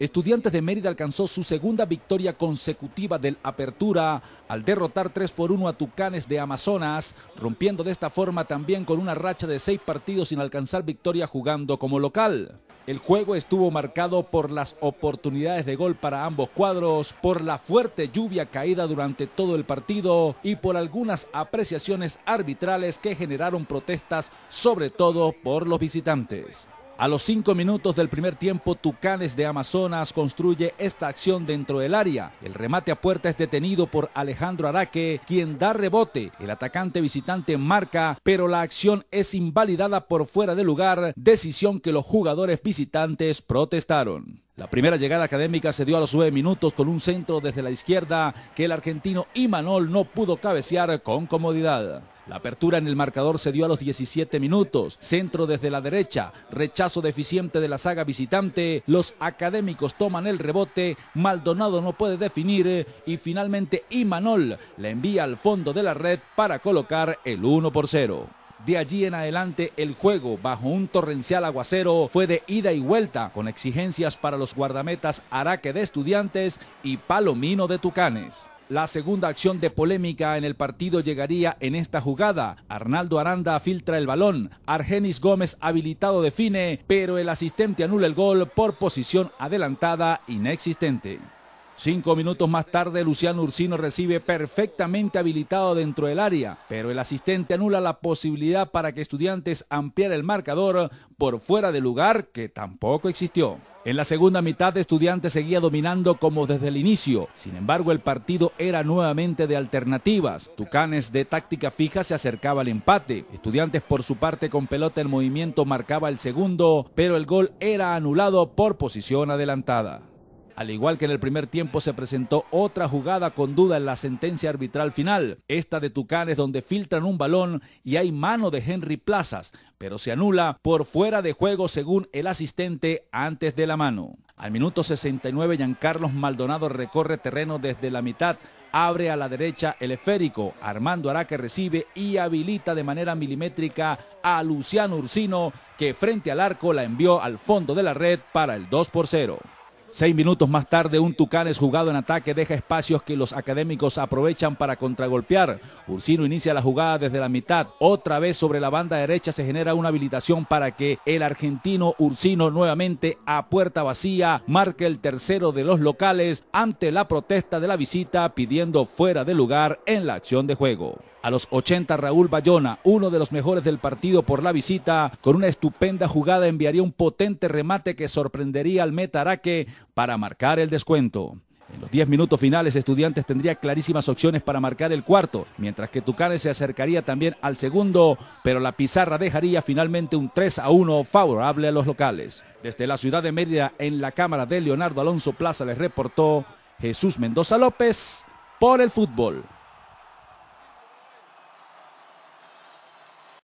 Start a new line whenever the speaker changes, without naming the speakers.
Estudiantes de Mérida alcanzó su segunda victoria consecutiva del Apertura al derrotar 3 por 1 a Tucanes de Amazonas, rompiendo de esta forma también con una racha de seis partidos sin alcanzar victoria jugando como local. El juego estuvo marcado por las oportunidades de gol para ambos cuadros, por la fuerte lluvia caída durante todo el partido y por algunas apreciaciones arbitrales que generaron protestas, sobre todo por los visitantes. A los cinco minutos del primer tiempo, Tucanes de Amazonas construye esta acción dentro del área. El remate a puerta es detenido por Alejandro Araque, quien da rebote. El atacante visitante marca, pero la acción es invalidada por fuera de lugar, decisión que los jugadores visitantes protestaron. La primera llegada académica se dio a los nueve minutos con un centro desde la izquierda que el argentino Imanol no pudo cabecear con comodidad. La apertura en el marcador se dio a los 17 minutos. Centro desde la derecha, rechazo deficiente de la saga visitante. Los académicos toman el rebote, Maldonado no puede definir y finalmente Imanol le envía al fondo de la red para colocar el 1 por 0. De allí en adelante el juego bajo un torrencial aguacero fue de ida y vuelta con exigencias para los guardametas Araque de Estudiantes y Palomino de Tucanes. La segunda acción de polémica en el partido llegaría en esta jugada. Arnaldo Aranda filtra el balón, Argenis Gómez habilitado define, pero el asistente anula el gol por posición adelantada inexistente. Cinco minutos más tarde, Luciano Ursino recibe perfectamente habilitado dentro del área, pero el asistente anula la posibilidad para que estudiantes ampliara el marcador por fuera de lugar que tampoco existió. En la segunda mitad, Estudiantes seguía dominando como desde el inicio. Sin embargo, el partido era nuevamente de alternativas. Tucanes de táctica fija se acercaba al empate. Estudiantes, por su parte, con pelota en movimiento marcaba el segundo, pero el gol era anulado por posición adelantada. Al igual que en el primer tiempo se presentó otra jugada con duda en la sentencia arbitral final, esta de Tucanes donde filtran un balón y hay mano de Henry Plazas, pero se anula por fuera de juego según el asistente antes de la mano. Al minuto 69, Giancarlos Maldonado recorre terreno desde la mitad, abre a la derecha el esférico, Armando Araque recibe y habilita de manera milimétrica a Luciano Ursino, que frente al arco la envió al fondo de la red para el 2 por 0. Seis minutos más tarde, un Tucanes jugado en ataque deja espacios que los académicos aprovechan para contragolpear. Ursino inicia la jugada desde la mitad. Otra vez sobre la banda derecha se genera una habilitación para que el argentino Ursino nuevamente a puerta vacía marque el tercero de los locales ante la protesta de la visita pidiendo fuera de lugar en la acción de juego. A los 80, Raúl Bayona, uno de los mejores del partido por la visita, con una estupenda jugada enviaría un potente remate que sorprendería al Metaraque para marcar el descuento. En los 10 minutos finales, Estudiantes tendría clarísimas opciones para marcar el cuarto, mientras que Tucanes se acercaría también al segundo, pero la pizarra dejaría finalmente un 3 a 1 favorable a los locales. Desde la ciudad de Mérida, en la cámara de Leonardo Alonso Plaza, les reportó Jesús Mendoza López por el fútbol.